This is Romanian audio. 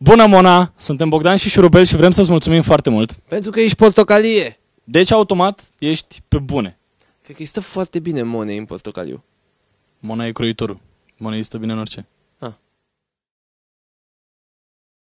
Bună, Mona! Suntem Bogdan și Șurubel și vrem să-ți mulțumim foarte mult. Pentru că ești portocalie. Deci, automat, ești pe bune. Cred că stă foarte bine mona în portocaliu. Mona e croitorul. Mona îi stă bine în orice.